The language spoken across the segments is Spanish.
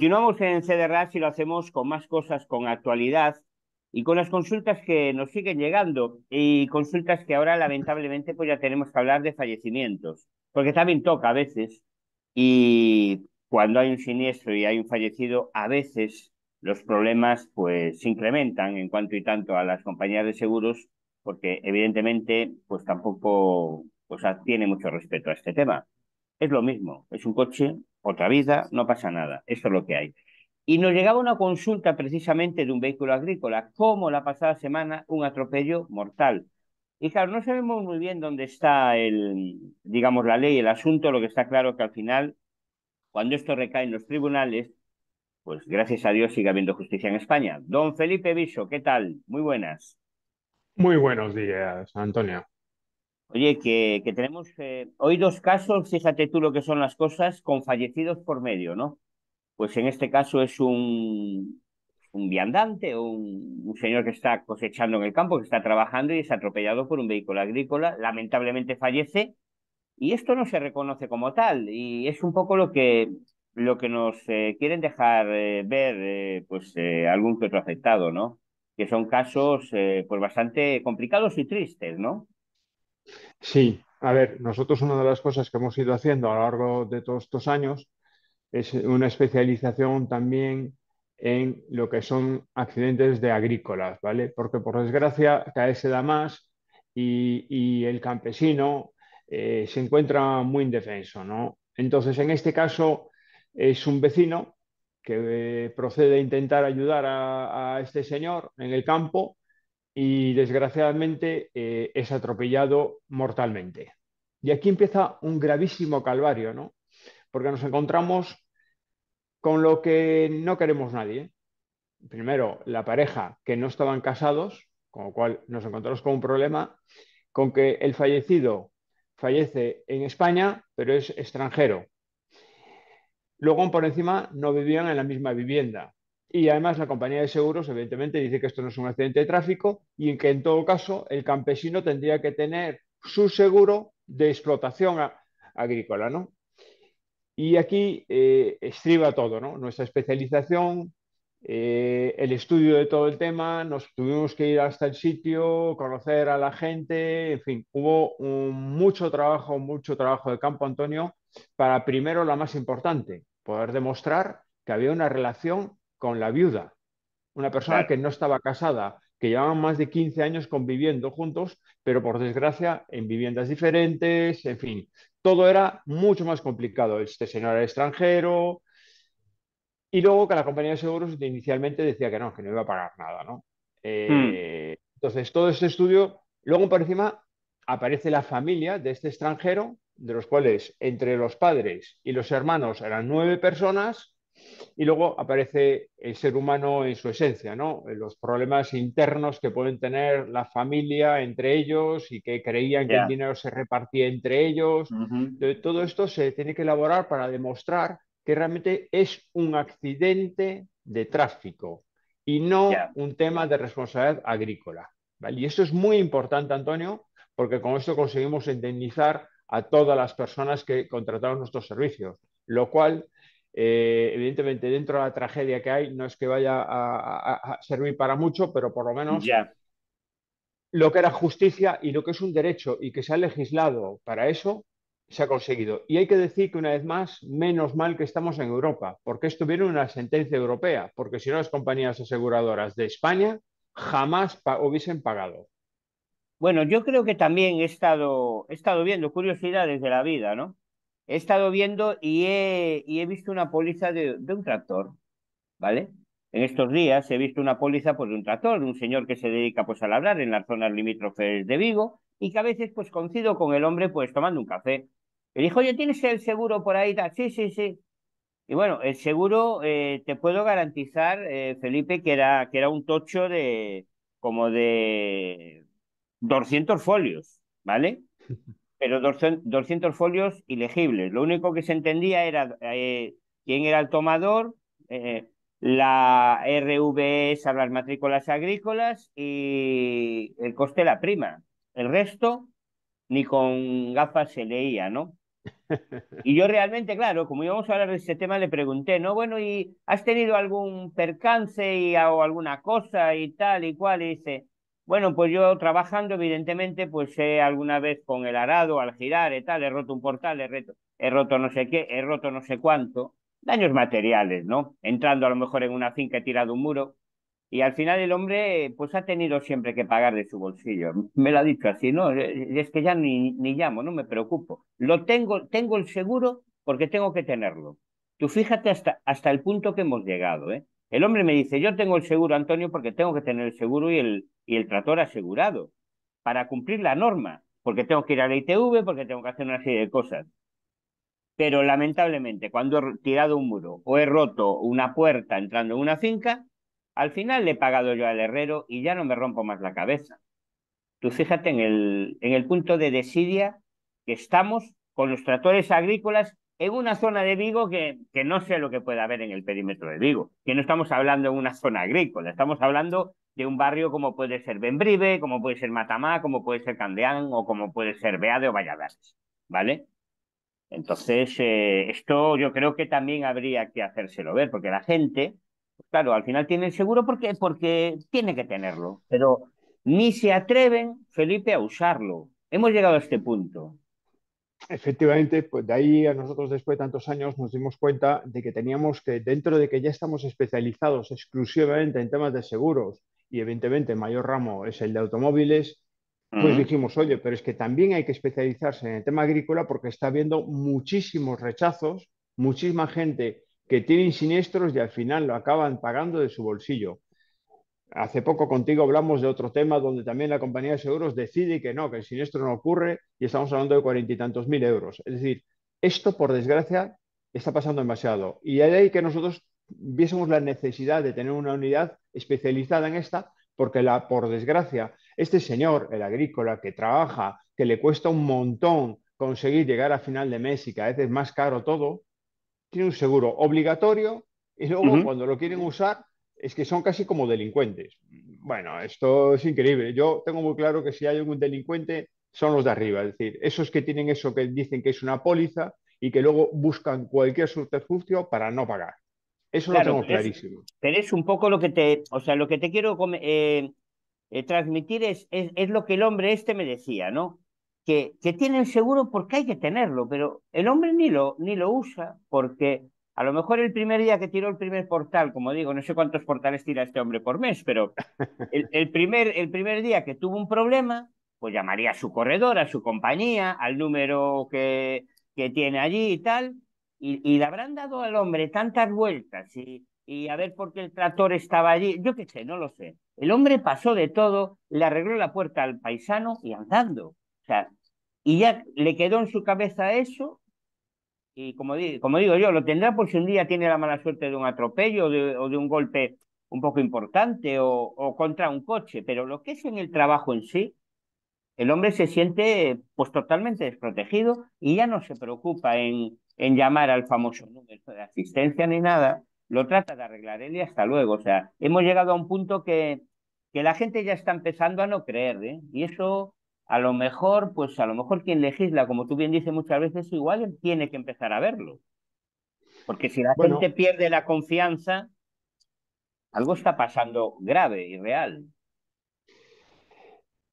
Continuamos en CDRAS y lo hacemos con más cosas, con actualidad y con las consultas que nos siguen llegando y consultas que ahora lamentablemente pues ya tenemos que hablar de fallecimientos, porque también toca a veces y cuando hay un siniestro y hay un fallecido, a veces los problemas pues se incrementan en cuanto y tanto a las compañías de seguros porque evidentemente pues tampoco pues tiene mucho respeto a este tema. Es lo mismo, es un coche otra vida, no pasa nada, Esto es lo que hay. Y nos llegaba una consulta precisamente de un vehículo agrícola, como la pasada semana, un atropello mortal. Y claro, no sabemos muy bien dónde está el, digamos, la ley, el asunto, lo que está claro que al final, cuando esto recae en los tribunales, pues gracias a Dios sigue habiendo justicia en España. Don Felipe Viso, ¿qué tal? Muy buenas. Muy buenos días, Antonio. Oye, que, tenemos eh, hoy dos casos, fíjate tú lo que son las cosas, con fallecidos por medio, ¿no? Pues en este caso es un, un viandante, un, un señor que está cosechando en el campo, que está trabajando y es atropellado por un vehículo agrícola, lamentablemente fallece, y esto no se reconoce como tal, y es un poco lo que, lo que nos eh, quieren dejar eh, ver pues algún que otro afectado, ¿no? Que son casos pues bastante complicados y tristes, ¿no? Sí, a ver, nosotros una de las cosas que hemos ido haciendo a lo largo de todos estos años es una especialización también en lo que son accidentes de agrícolas, ¿vale? Porque por desgracia cada se da más y, el campesino eh, se encuentra muy indefenso, ¿no? Entonces, en este caso es un vecino que eh, procede a intentar ayudar a este señor en el campo y desgraciadamente eh, es atropellado mortalmente. Y aquí empieza un gravísimo calvario, ¿no? Porque nos encontramos con lo que no queremos nadie. Primero, la pareja que no estaban casados, con lo cual nos encontramos con un problema, con que el fallecido fallece en España, pero es extranjero. Luego, por encima, no vivían en la misma vivienda, y además la compañía de seguros, evidentemente, dice que esto no es un accidente de tráfico y que en todo caso el campesino tendría que tener su seguro de explotación agrícola, ¿no? Y aquí eh, estriba todo, ¿no? Nuestra especialización, eh, el estudio de todo el tema, nos tuvimos que ir hasta el sitio, conocer a la gente, en fin, hubo mucho trabajo, mucho trabajo de campo, Antonio, para primero la más importante, poder demostrar que había una relación con la viuda, una persona que no estaba casada, que llevaban más de 15 años conviviendo juntos, pero por desgracia en viviendas diferentes, en fin, todo era mucho más complicado. Este señor era extranjero, y luego que la compañía de seguros inicialmente decía que no, que no iba a pagar nada, ¿no? Eh, hmm. Entonces, todo este estudio, luego por encima aparece la familia de este extranjero, de los cuales entre los padres y los hermanos eran nueve personas, y luego aparece el ser humano en su esencia, ¿no? Los problemas internos que pueden tener la familia entre ellos y que creían que el dinero se repartía entre ellos. Todo esto se tiene que elaborar para demostrar que realmente es un accidente de tráfico y no un tema de responsabilidad agrícola. Y esto es muy importante, Antonio, porque con esto conseguimos indemnizar a todas las personas que contrataron nuestros servicios, lo cual eh, evidentemente, dentro de la tragedia que hay, no es que vaya a, servir para mucho, pero por lo menos lo que era justicia y lo que es un derecho y que se ha legislado para eso, se ha conseguido. Y hay que decir que una vez más, menos mal que estamos en Europa, porque esto viene una sentencia europea, porque si no las compañías aseguradoras de España jamás hubiesen pagado. Bueno, yo creo que también he estado, he estado viendo curiosidades de la vida, ¿no? he estado viendo y he, y he visto una póliza de, un tractor, ¿vale? En estos días he visto una póliza pues, de un tractor, de un señor que se dedica pues, a labrar en las zonas limítrofes de Vigo y que a veces pues, coincido con el hombre pues tomando un café. Le dijo, oye, ¿tienes el seguro por ahí? Sí, sí, sí. Y bueno, el seguro eh, te puedo garantizar, eh, Felipe, que era, que era un tocho de como de 200 folios, ¿vale? pero 200, folios ilegibles. Lo único que se entendía era eh, quién era el tomador, eh, la RVS a las matrículas agrícolas y el coste la prima. El resto ni con gafas se leía, ¿no? Y yo realmente, claro, como íbamos a hablar de este tema, le pregunté, ¿no? Bueno, ¿y has tenido algún percance o alguna cosa y tal y cual? Y dice, bueno, pues yo trabajando, evidentemente, pues eh, alguna vez con el arado, al girar y eh, tal, he roto un portal, he, he roto no sé qué, he roto no sé cuánto. Daños materiales, ¿no? Entrando a lo mejor en una finca, he tirado un muro. Y al final el hombre, pues ha tenido siempre que pagar de su bolsillo. Me lo ha dicho así, ¿no? Eh, eh, es que ya ni, ni llamo, no me preocupo. Lo tengo, tengo el seguro porque tengo que tenerlo. Tú fíjate hasta, hasta el punto que hemos llegado, ¿eh? El hombre me dice, yo tengo el seguro, Antonio, porque tengo que tener el seguro y el, y el trator asegurado para cumplir la norma, porque tengo que ir a la ITV, porque tengo que hacer una serie de cosas. Pero lamentablemente, cuando he tirado un muro o he roto una puerta entrando en una finca, al final le he pagado yo al herrero y ya no me rompo más la cabeza. Tú fíjate en el, en el punto de desidia que estamos con los tratores agrícolas en una zona de Vigo que, que no sé lo que pueda haber en el perímetro de Vigo, que no estamos hablando en una zona agrícola, estamos hablando un barrio como puede ser Benbrive, como puede ser Matamá, como puede ser Candeán o como puede ser Beade o Valladares, ¿vale? Entonces, eh, esto yo creo que también habría que hacérselo ver, porque la gente, pues claro, al final tiene el seguro porque, porque tiene que tenerlo, pero ni se atreven, Felipe, a usarlo. Hemos llegado a este punto. Efectivamente, pues de ahí a nosotros después de tantos años nos dimos cuenta de que teníamos que, dentro de que ya estamos especializados exclusivamente en temas de seguros, y evidentemente el mayor ramo es el de automóviles, pues dijimos, oye, pero es que también hay que especializarse en el tema agrícola porque está habiendo muchísimos rechazos, muchísima gente que tiene siniestros y al final lo acaban pagando de su bolsillo. Hace poco contigo hablamos de otro tema donde también la compañía de seguros decide que no, que el siniestro no ocurre y estamos hablando de cuarenta y tantos mil euros. Es decir, esto por desgracia está pasando demasiado y hay ahí que nosotros viésemos la necesidad de tener una unidad especializada en esta, porque la, por desgracia, este señor, el agrícola, que trabaja, que le cuesta un montón conseguir llegar a final de mes y que a veces es más caro todo, tiene un seguro obligatorio y luego cuando lo quieren usar es que son casi como delincuentes. Bueno, esto es increíble. Yo tengo muy claro que si hay algún delincuente son los de arriba, es decir, esos que tienen eso que dicen que es una póliza y que luego buscan cualquier subterfugio para no pagar. Eso lo tengo clarísimo. pero es un poco lo que te, o sea, lo que te quiero eh, eh, transmitir es, es, lo que el hombre este me decía, ¿no? Que, que el seguro porque hay que tenerlo, pero el hombre ni lo, ni lo usa, porque a lo mejor el primer día que tiró el primer portal, como digo, no sé cuántos portales tira este hombre por mes, pero el, primer, el primer día que tuvo un problema, pues llamaría a su corredor, a su compañía, al número que, que tiene allí y tal, y, le habrán dado al hombre tantas vueltas y, y a ver por qué el tractor estaba allí, yo qué sé, no lo sé. El hombre pasó de todo, le arregló la puerta al paisano y andando. O sea, y ya le quedó en su cabeza eso y como, digo, como digo yo, lo tendrá por si un día tiene la mala suerte de un atropello o de un golpe un poco importante o, o, contra un coche, pero lo que es en el trabajo en sí, el hombre se siente pues totalmente desprotegido y ya no se preocupa en, en llamar al famoso número de asistencia ni nada, lo trata de arreglar él y hasta luego. O sea, hemos llegado a un punto que, que la gente ya está empezando a no creer, ¿eh? Y eso a lo mejor, pues a lo mejor quien legisla, como tú bien dices muchas veces, igual tiene que empezar a verlo. Porque si la gente pierde la confianza, algo está pasando grave y real.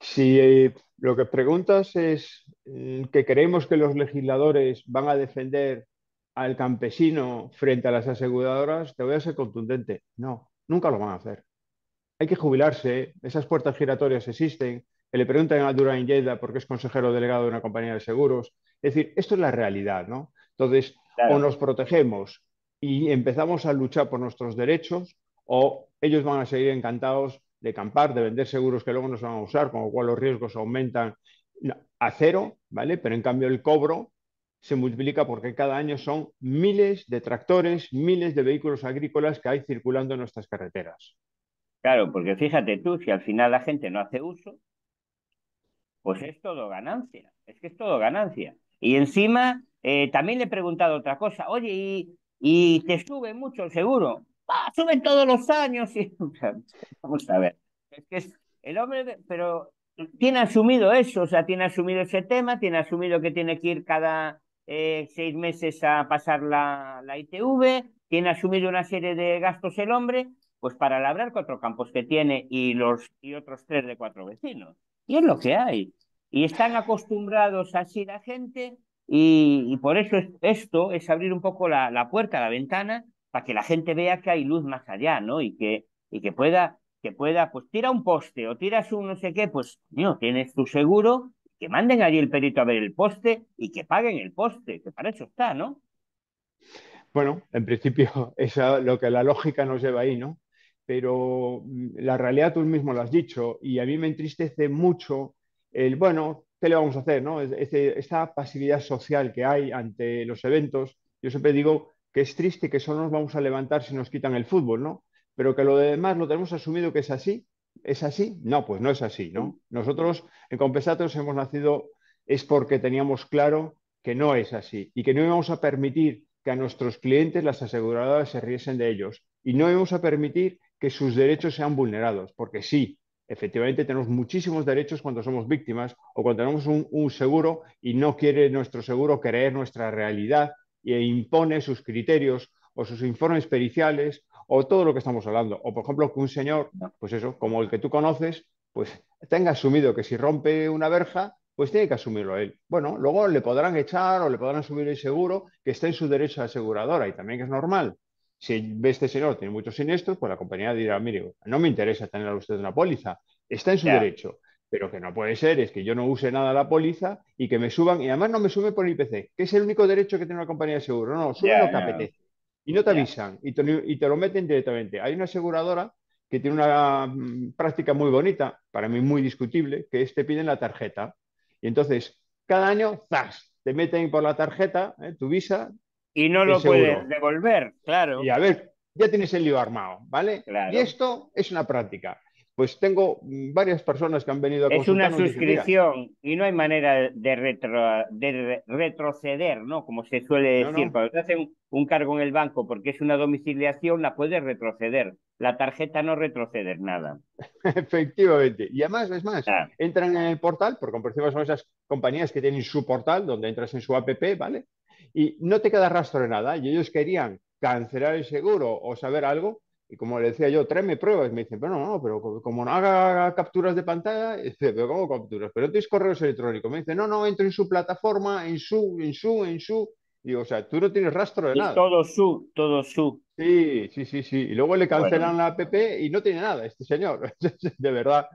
Sí... Eh, lo que preguntas es mm, que creemos que los legisladores van a defender al campesino frente a las aseguradoras, te voy a ser contundente. No, nunca lo van a hacer. Hay que jubilarse, esas puertas giratorias existen, que le preguntan a Durán Yeda porque es consejero delegado de una compañía de seguros. Es decir, esto es la realidad, ¿no? Entonces, o nos protegemos y empezamos a luchar por nuestros derechos, o ellos van a seguir encantados de campar, de vender seguros que luego no se van a usar, con lo cual los riesgos aumentan a cero, ¿vale? Pero en cambio el cobro se multiplica porque cada año son miles de tractores, miles de vehículos agrícolas que hay circulando en nuestras carreteras. Claro, porque fíjate tú, si al final la gente no hace uso, pues es todo ganancia, es que es todo ganancia. Y encima, eh, también le he preguntado otra cosa, oye, ¿y, ¿y te sube mucho el seguro? ¡Ah, suben todos los años. Y, vamos a ver. Es el hombre, pero tiene asumido eso, o sea, tiene asumido ese tema, tiene asumido que tiene que ir cada eh, seis meses a pasar la, la ITV, tiene asumido una serie de gastos el hombre, pues para labrar cuatro campos que tiene y, los, y otros tres de cuatro vecinos. Y es lo que hay. Y están acostumbrados así la gente y, por eso esto es abrir un poco la, la puerta, la ventana para que la gente vea que hay luz más allá, ¿no? Y que, y que pueda, que pueda, pues tira un poste o tiras un no sé qué, pues, no, tienes tu seguro, que manden allí el perito a ver el poste y que paguen el poste, que para eso está, ¿no? Bueno, en principio es lo que la lógica nos lleva ahí, ¿no? Pero mm, la realidad tú mismo lo has dicho y a mí me entristece mucho el, bueno, ¿qué le vamos a hacer? No? esta pasividad social que hay ante los eventos, yo siempre digo es triste que solo nos vamos a levantar si nos quitan el fútbol, ¿no? Pero que lo demás lo tenemos asumido que es así. ¿Es así? No, pues no es así, ¿no? Nosotros en Compensatos hemos nacido es porque teníamos claro que no es así y que no íbamos a permitir que a nuestros clientes las aseguradoras se riesen de ellos y no íbamos a permitir que sus derechos sean vulnerados, porque sí, efectivamente tenemos muchísimos derechos cuando somos víctimas o cuando tenemos un, un, seguro y no quiere nuestro seguro creer nuestra realidad y impone sus criterios o sus informes periciales o todo lo que estamos hablando. O, por ejemplo, que un señor, pues eso, como el que tú conoces, pues tenga asumido que si rompe una verja, pues tiene que asumirlo él. Bueno, luego le podrán echar o le podrán asumir el seguro que está en su derecho de aseguradora y también que es normal. Si ve este señor tiene muchos siniestros, pues la compañía dirá, mire, no me interesa tener a usted una póliza, está en su derecho. Pero que no puede ser, es que yo no use nada la póliza y que me suban, y además no me suben por el IPC, que es el único derecho que tiene una compañía de seguro. No, suben lo que apetece. Y no te avisan, y te, lo meten directamente. Hay una aseguradora que tiene una mm, práctica muy bonita, para mí muy discutible, que es te piden la tarjeta. Y entonces, cada año, ¡zas! Te meten por la tarjeta, ¿eh? tu visa. Y no lo puedes devolver, claro. Y a ver, ya tienes el lío armado, ¿vale? Y esto es una práctica pues tengo varias personas que han venido a Es una suscripción y, no hay manera de, retroceder, ¿no? Como se suele decir, cuando te hacen un cargo en el banco porque es una domiciliación, la puedes retroceder. La tarjeta no retrocede nada. Efectivamente. Y además, es más, ah. entran en el portal, porque comprensivas son esas compañías que tienen su portal donde entras en su app, ¿vale? Y no te queda rastro de nada. Y ellos querían cancelar el seguro o saber algo, y como le decía yo, tráeme pruebas, me dice, pero no, no, pero como no haga capturas de pantalla, dice, pero capturas? Pero tienes correos electrónicos. Me dice, no, no, entro en su plataforma, en su, en su, en su. Y o sea, tú no tienes rastro de nada. Todo su, todo su. Sí, sí, sí, sí. Y luego le cancelan la app y no tiene nada este señor. de verdad.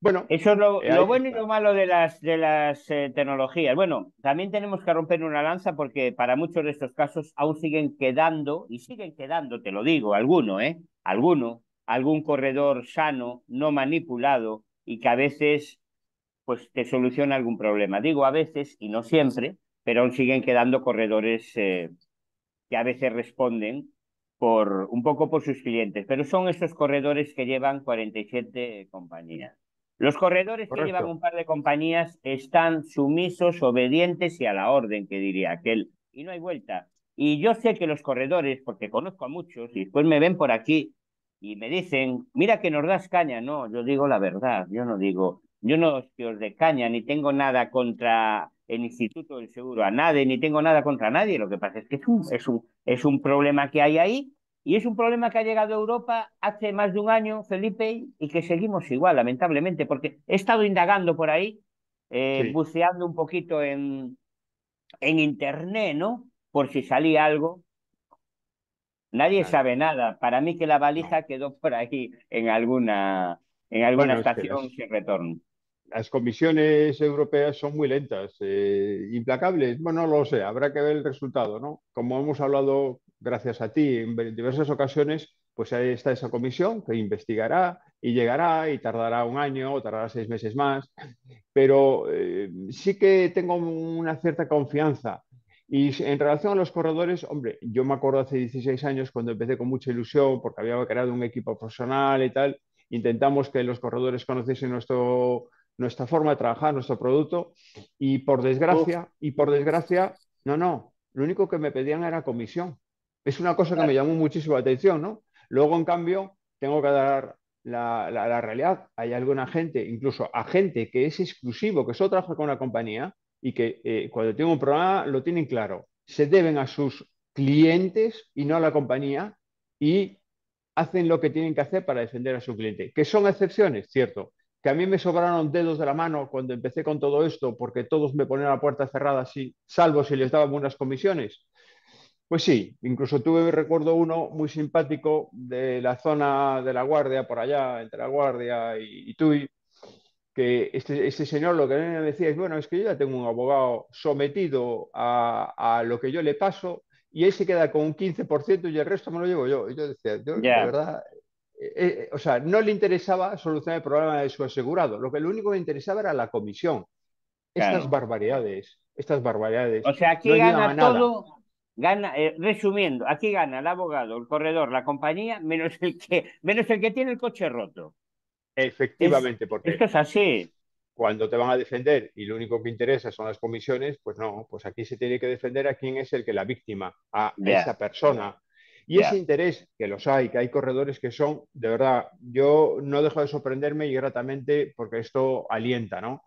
Bueno. Eso es lo, eh, bueno y lo malo de las, de las eh, tecnologías. Bueno, también tenemos que romper una lanza porque para muchos de estos casos aún siguen quedando, y siguen quedando, te lo digo, alguno, ¿eh? alguno, algún corredor sano, no manipulado y que a veces pues te soluciona algún problema. Digo a veces y no siempre, pero aún siguen quedando corredores eh, que a veces responden por un poco por sus clientes, pero son esos corredores que llevan 47 compañías. Los corredores que llevan un par de compañías están sumisos, obedientes y a la orden, que diría aquel. Y no hay vuelta. Y yo sé que los corredores, porque conozco a muchos, y después me ven por aquí y me dicen, mira que nos das caña. No, yo digo la verdad, yo no digo, yo no os os de caña, ni tengo nada contra el Instituto del Seguro, a nadie, ni tengo nada contra nadie. Lo que pasa es que es un, es un, es un problema que hay ahí y es un problema que ha llegado a Europa hace más de un año, Felipe, y que seguimos igual, lamentablemente, porque he estado indagando por ahí, eh, buceando un poquito en, en Internet, ¿no? por si salía algo. Nadie sabe nada. Para mí que la valija quedó por ahí en alguna, en alguna estación sin retorno. Las comisiones europeas son muy lentas, eh, implacables. Bueno, no lo sé, habrá que ver el resultado, ¿no? Como hemos hablado, gracias a ti, en diversas ocasiones, pues ahí está esa comisión que investigará y llegará y tardará un año o tardará seis meses más. Pero eh, sí que tengo una cierta confianza y en relación a los corredores, hombre, yo me acuerdo hace 16 años cuando empecé con mucha ilusión porque había creado un equipo personal y tal. Intentamos que los corredores conociesen nuestra forma de trabajar, nuestro producto. Y por desgracia, y por desgracia, no, no, lo único que me pedían era comisión. Es una cosa que me llamó muchísimo la atención, ¿no? Luego, en cambio, tengo que dar la, realidad. Hay alguna gente, incluso agente, que es exclusivo, que solo trabaja con una compañía, y que eh, cuando tienen un problema lo tienen claro. Se deben a sus clientes y no a la compañía y hacen lo que tienen que hacer para defender a su cliente. Que son excepciones, cierto. Que a mí me sobraron dedos de la mano cuando empecé con todo esto porque todos me ponían la puerta cerrada, así, salvo si les daban unas comisiones. Pues sí, incluso tuve, recuerdo uno muy simpático de la zona de la Guardia, por allá, entre la Guardia y, y que este, este, señor lo que me decía es, bueno, es que yo ya tengo un abogado sometido a, lo que yo le paso y él se queda con un 15% y el resto me lo llevo yo. Y yo decía, yo, verdad, eh, eh, eh, o sea, no le interesaba solucionar el problema de su asegurado, lo que lo único que le interesaba era la comisión. Estas barbaridades, estas barbaridades. O sea, aquí gana todo, gana, resumiendo, aquí gana el abogado, el corredor, la compañía, menos el que, menos el que tiene el coche roto. Efectivamente, porque es, es así. Cuando te van a defender y lo único que interesa son las comisiones, pues no, pues aquí se tiene que defender a quién es el que la víctima, a esa persona. Y ese interés, que los hay, que hay corredores que son, de verdad, yo no dejo de sorprenderme y gratamente porque esto alienta, ¿no?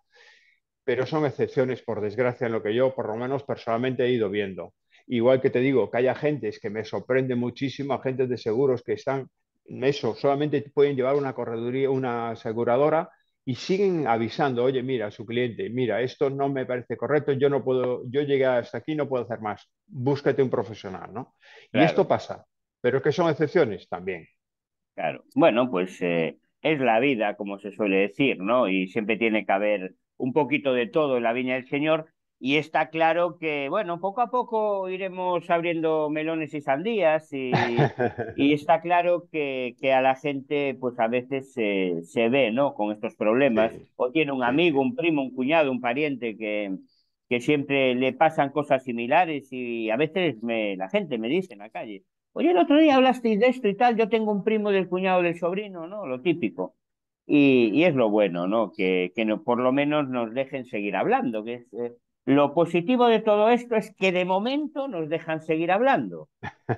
Pero son excepciones, por desgracia, en lo que yo, por lo menos personalmente, he ido viendo. Igual que te digo, que hay agentes que me sorprende muchísimo, agentes de seguros que están eso, solamente pueden llevar una correduría, una aseguradora y siguen avisando, oye, mira, su cliente, mira, esto no me parece correcto, yo no puedo, yo llegué hasta aquí, no puedo hacer más, búscate un profesional, ¿no? Y esto pasa, pero es que son excepciones también. Claro, bueno, pues eh, es la vida, como se suele decir, ¿no? Y siempre tiene que haber un poquito de todo en la viña del Señor, y está claro que, bueno, poco a poco iremos abriendo melones y sandías y, y está claro que, que, a la gente pues a veces se, se ve, ¿no? Con estos problemas. O tiene un amigo, un primo, un cuñado, un pariente que, que siempre le pasan cosas similares y a veces me, la gente me dice en la calle, oye, el otro día hablasteis de esto y tal, yo tengo un primo del cuñado del sobrino, ¿no? Lo típico. Y, y es lo bueno, ¿no? Que, que no, por lo menos nos dejen seguir hablando, que es, eh, lo positivo de todo esto es que de momento nos dejan seguir hablando,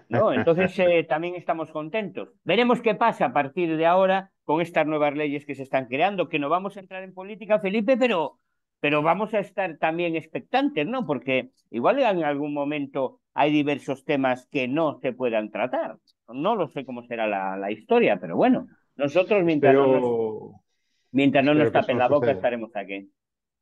¿no? Entonces eh, también estamos contentos. Veremos qué pasa a partir de ahora con estas nuevas leyes que se están creando, que no vamos a entrar en política, Felipe, pero, pero vamos a estar también expectantes, ¿no? Porque igual en algún momento hay diversos temas que no se puedan tratar. No lo sé cómo será la, la historia, pero bueno, nosotros mientras no nos, mientras no nos tapen la boca estaremos aquí.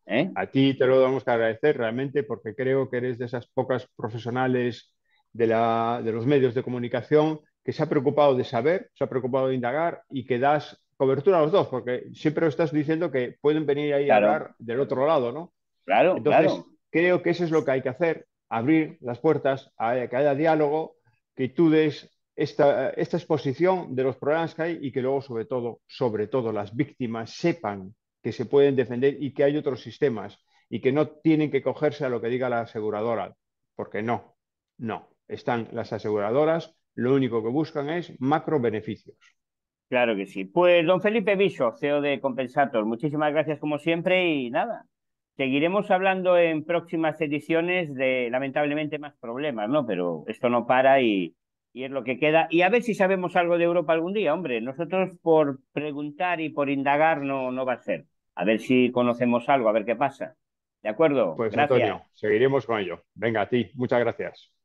¿Eh? A ti te lo vamos a agradecer realmente porque creo que eres de esas pocas profesionales de, los medios de comunicación que se ha preocupado de saber, se ha preocupado de indagar y que das cobertura a los dos, porque siempre estás diciendo que pueden venir ahí a hablar del otro lado, ¿no? Claro, Entonces, creo que eso es lo que hay que hacer, abrir las puertas a que haya diálogo, que tú des esta, esta exposición de los problemas que hay y que luego, sobre todo, sobre todo, las víctimas sepan que se pueden defender y que hay otros sistemas y que no tienen que cogerse a lo que diga la aseguradora, porque no, no. Están las aseguradoras, lo único que buscan es macro beneficios. Claro que sí. Pues don Felipe viso CEO de Compensator, muchísimas gracias como siempre y nada, seguiremos hablando en próximas ediciones de lamentablemente más problemas, ¿no? Pero esto no para y, y es lo que queda. Y a ver si sabemos algo de Europa algún día, hombre. Nosotros por preguntar y por indagar no, no va a ser a ver si conocemos algo, a ver qué pasa. ¿De acuerdo? Pues Antonio, seguiremos con ello. Venga, a ti, muchas gracias.